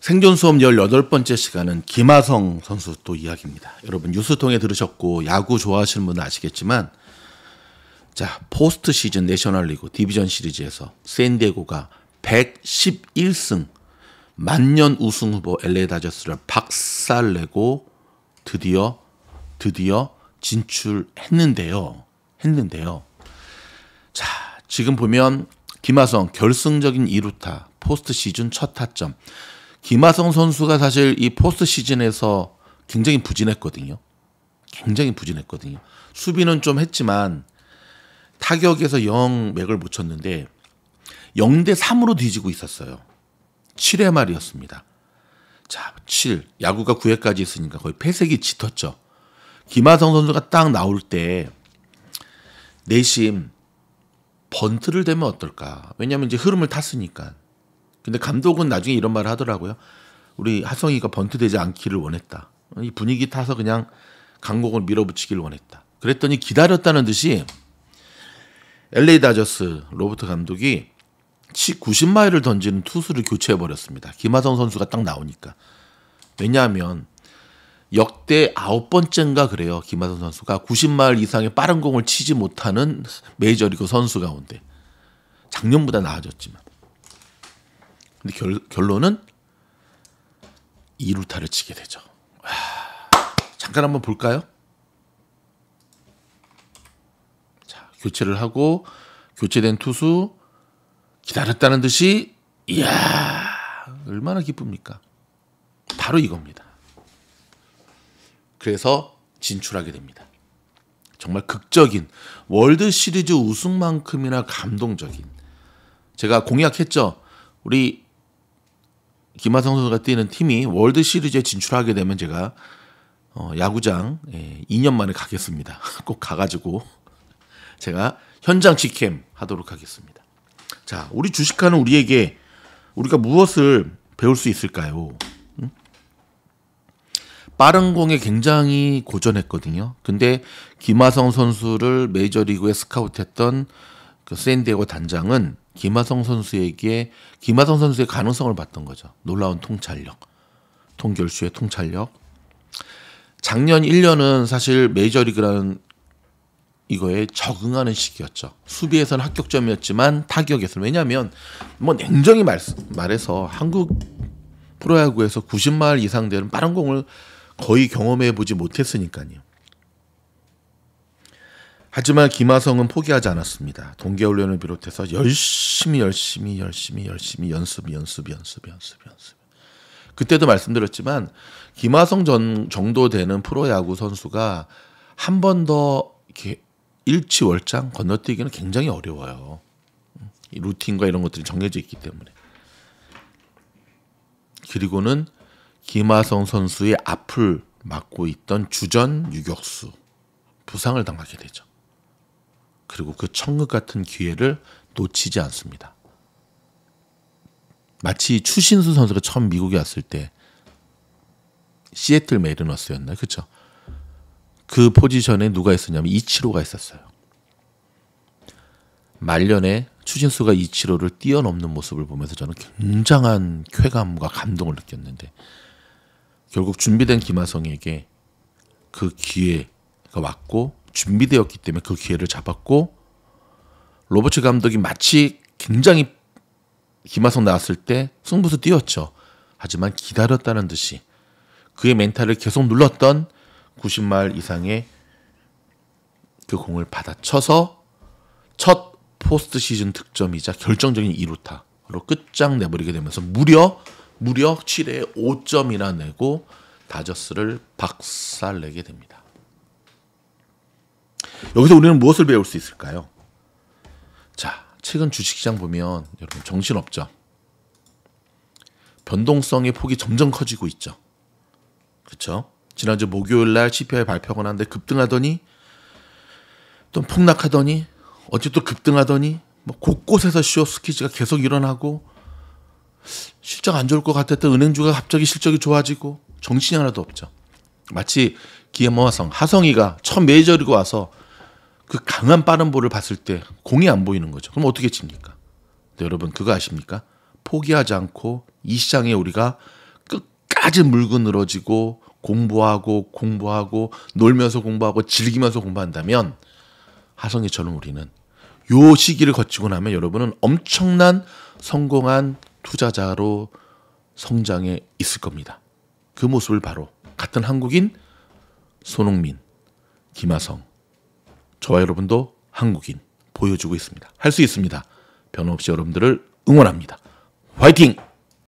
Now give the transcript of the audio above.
생존 수업 18번째 시간은 김하성 선수 또 이야기입니다. 여러분 뉴스통해 들으셨고 야구 좋아하시는 분은 아시겠지만 자, 포스트 시즌 내셔널리그 디비전 시리즈에서 샌디에고가 111승 만년 우승 후보 LA 다저스를 박살내고 드디어 드디어 진출했는데요. 했는데요. 자, 지금 보면 김하성 결승적인 2루타 포스트 시즌 첫 타점 김하성 선수가 사실 이 포스트 시즌에서 굉장히 부진했거든요. 굉장히 부진했거든요. 수비는 좀 했지만 타격에서 영 맥을 못 쳤는데 0대 3으로 뒤지고 있었어요. 7회 말이었습니다. 자, 7. 야구가 9회까지 있으니까 거의 폐색이 짙었죠. 김하성 선수가 딱 나올 때 내심 번트를 대면 어떨까? 왜냐면 이제 흐름을 탔으니까. 근데 감독은 나중에 이런 말을 하더라고요. 우리 하성이가 번트되지 않기를 원했다. 이 분위기 타서 그냥 강공을 밀어붙이기를 원했다. 그랬더니 기다렸다는 듯이 LA 다저스 로버트 감독이 90마일을 던지는 투수를 교체해 버렸습니다. 김하성 선수가 딱 나오니까. 왜냐하면 역대 아홉 번째인가 그래요. 김하성 선수가 90마일 이상의 빠른 공을 치지 못하는 메이저리그 선수 가운데 작년보다 나아졌지만 근데 결, 결론은 이루타를 치게 되죠. 와, 아, 잠깐 한번 볼까요? 자, 교체를 하고 교체된 투수 기다렸다는 듯이 이야 얼마나 기쁩니까? 바로 이겁니다. 그래서 진출하게 됩니다. 정말 극적인 월드 시리즈 우승만큼이나 감동적인 제가 공약했죠. 우리 김하성 선수가 뛰는 팀이 월드 시리즈에 진출하게 되면 제가 어, 야구장 예, 2년 만에 가겠습니다. 꼭 가가지고 제가 현장 직캠 하도록 하겠습니다. 자, 우리 주식하는 우리에게 우리가 무엇을 배울 수 있을까요? 빠른 공에 굉장히 고전했거든요. 근데 김하성 선수를 메이저리그에 스카우트했던 그 샌디에고 단장은 김하성 선수에게 김하성 선수의 가능성을 봤던 거죠. 놀라운 통찰력, 통결수의 통찰력. 작년 1년은 사실 메이저리그라는 이거에 적응하는 시기였죠. 수비에서는 합격점이었지만 타격에서는 왜냐하면 뭐 냉정히 말, 말해서 한국 프로야구에서 90마일 이상 되는 빠른 공을 거의 경험해 보지 못했으니까요. 하지만 김하성은 포기하지 않았습니다. 동계훈련을 비롯해서 열심히 열심히 열심히 열심히 연습 연습 연습 연습 연습. 그때도 말씀드렸지만 김하성 전 정도 되는 프로야구 선수가 한 번 더 일치월장 건너뛰기는 굉장히 어려워요. 루틴과 이런 것들이 정해져 있기 때문에. 그리고는 김하성 선수의 앞을 맡고 있던 주전 유격수 부상을 당하게 되죠. 그리고 그청극 같은 기회를 놓치지 않습니다. 마치 추신수 선수가 처음 미국에 왔을 때 시애틀 메리너스였나 그쵸? 그 포지션에 누가 있었냐면 이치로가 있었어요. 말년에 추신수가 이치로를 뛰어넘는 모습을 보면서 저는 굉장한 쾌감과 감동을 느꼈는데 결국 준비된 김하성에게 그 기회가 왔고 준비되었기 때문에 그 기회를 잡았고 로버츠 감독이 마치 굉장히 김하성 나왔을 때 승부수 뛰었죠. 하지만 기다렸다는 듯이 그의 멘탈을 계속 눌렀던 90마일 이상의 그 공을 받아쳐서 첫 포스트 시즌 득점이자 결정적인 2루타로 끝장내버리게 되면서 무려 무려 7회에 5점이나 내고 다저스를 박살내게 됩니다. 여기서 우리는 무엇을 배울 수 있을까요? 자, 최근 주식시장 보면 여러분 정신없죠. 변동성의 폭이 점점 커지고 있죠. 그렇죠? 지난주 목요일 날 CPI 발표가 나는데 급등하더니 또 폭락하더니 어제 또 급등하더니 뭐 곳곳에서 쇼스키즈가 계속 일어나고 실적 안 좋을 것 같았던 은행주가 갑자기 실적이 좋아지고 정신이 하나도 없죠. 마치 기아모아성 하성이가 첫 메이저리그 와서 그 강한 빠른 볼을 봤을 때 공이 안 보이는 거죠. 그럼 어떻게 칩니까? 네, 여러분 그거 아십니까? 포기하지 않고 이 시장에 우리가 끝까지 물고 늘어지고 공부하고 공부하고 놀면서 공부하고 즐기면서 공부한다면 하성이처럼 우리는 요 시기를 거치고 나면 여러분은 엄청난 성공한 투자자로 성장해 있을 겁니다. 그 모습을 바로 같은 한국인 손흥민, 김하성, 저와 여러분도 한국인 보여주고 있습니다. 할 수 있습니다. 변함없이 여러분들을 응원합니다. 화이팅!